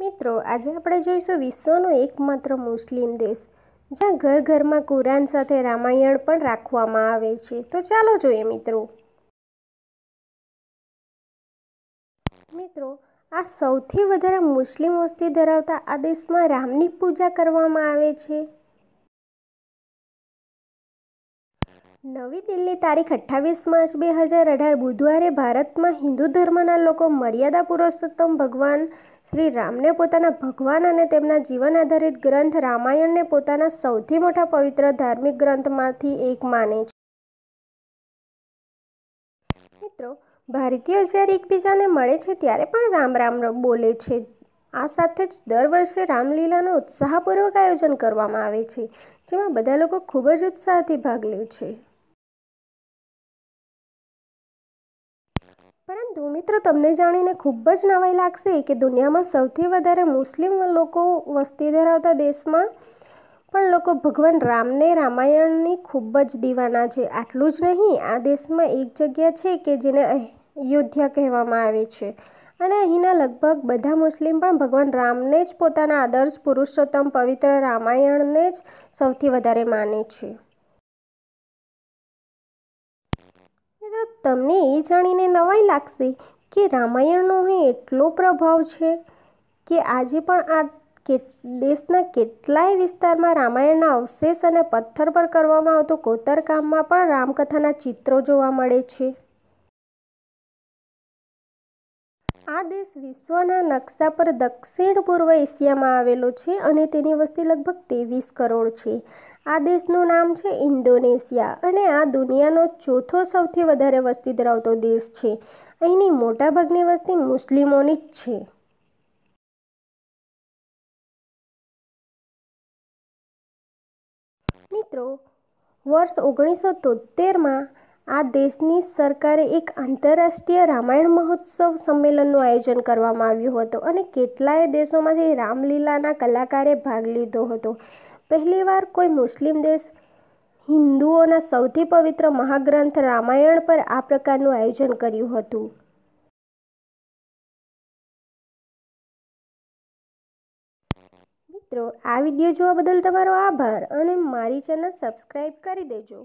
મિત્રો આજે આપણે જોઈશું વિશ્વનો એકમાત્ર મુસ્લિમ દેશ જ્યાં ઘર ઘરમાં કુરાન સાથે રામાયણ પણ રાખવામાં આવે છે તો ચાલો જોઈએ મિત્રો મિત્રો આ સૌથી વધારે મુસ્લિમ વસ્તી ધરાવતા આ દેશમાં રામની પૂજા કરવામાં આવે છે નવી દિલ્હી તારીખ અઠ્ઠાવીસ માર્ચ બે હજાર અઢાર બુધવારે ભારતમાં હિન્દુ ધર્મના લોકો મર્યાદા પુરુષોત્તમ ભગવાન શ્રી રામને પોતાના ભગવાન અને તેમના જીવન આધારિત ગ્રંથ રામાયણને પોતાના સૌથી મોટા પવિત્ર ધાર્મિક ગ્રંથમાંથી એક માને છે મિત્રો ભારતીય જ્યારે એકબીજાને મળે છે ત્યારે પણ રામ રામ બોલે છે આ સાથે જ દર વર્ષે રામલીલાનું ઉત્સાહપૂર્વક આયોજન કરવામાં આવે છે જેમાં બધા લોકો ખૂબ જ ઉત્સાહથી ભાગ લે છે તો મિત્રો તમને જાણીને ખૂબ જ નવાઈ લાગશે કે દુનિયામાં સૌથી વધારે મુસ્લિમ લોકો વસ્તી ધરાવતા દેશમાં પણ લોકો ભગવાન રામને રામાયણની ખૂબ જ દીવાના છે આટલું જ નહીં આ દેશમાં એક જગ્યા છે કે જેને અયોધ્યા કહેવામાં આવે છે અને અહીંના લગભગ બધા મુસ્લિમ પણ ભગવાન રામને જ પોતાના આદર્શ પુરુષોત્તમ પવિત્ર રામાયણને જ સૌથી વધારે માને છે તમને એ જાણીને નવાઈ લાગશે કે રામાયણનો અહીં એટલો પ્રભાવ છે કે આજે પણ આ કે દેશના કેટલાય વિસ્તારમાં રામાયણના અવશેષ અને પથ્થર પર કરવામાં આવતો કોતરકામમાં પણ રામકથાના ચિત્રો જોવા મળે છે આ દેશ વિશ્વના નકશા પર દક્ષિણ પૂર્વ એશિયામાં આવેલો છે અને તેની વસ્તી લગભગ ત્રેવીસ કરોડ છે આ દેશનું નામ છે ઇન્ડોનેશિયા અને આ દુનિયાનો ચોથો સૌથી વધારે વસ્તી ધરાવતો દેશ છે અહીંની મોટાભાગની વસ્તી મુસ્લિમોની જ છે મિત્રો વર્ષ ઓગણીસો તોતેરમાં આ દેશની સરકારે એક આંતરરાષ્ટ્રીય રામાયણ મહોત્સવ સંમેલનનું આયોજન કરવામાં આવ્યું હતું અને કેટલાય દેશોમાંથી રામલીલાના કલાકારે ભાગ લીધો હતો પહેલીવાર કોઈ મુસ્લિમ દેશ હિન્દુઓના સૌથી પવિત્ર મહાગ્રંથ રામાયણ પર આ પ્રકારનું આયોજન કર્યું હતું મિત્રો આ વિડીયો જોવા બદલ તમારો આભાર અને મારી ચેનલ સબસ્ક્રાઈબ કરી દેજો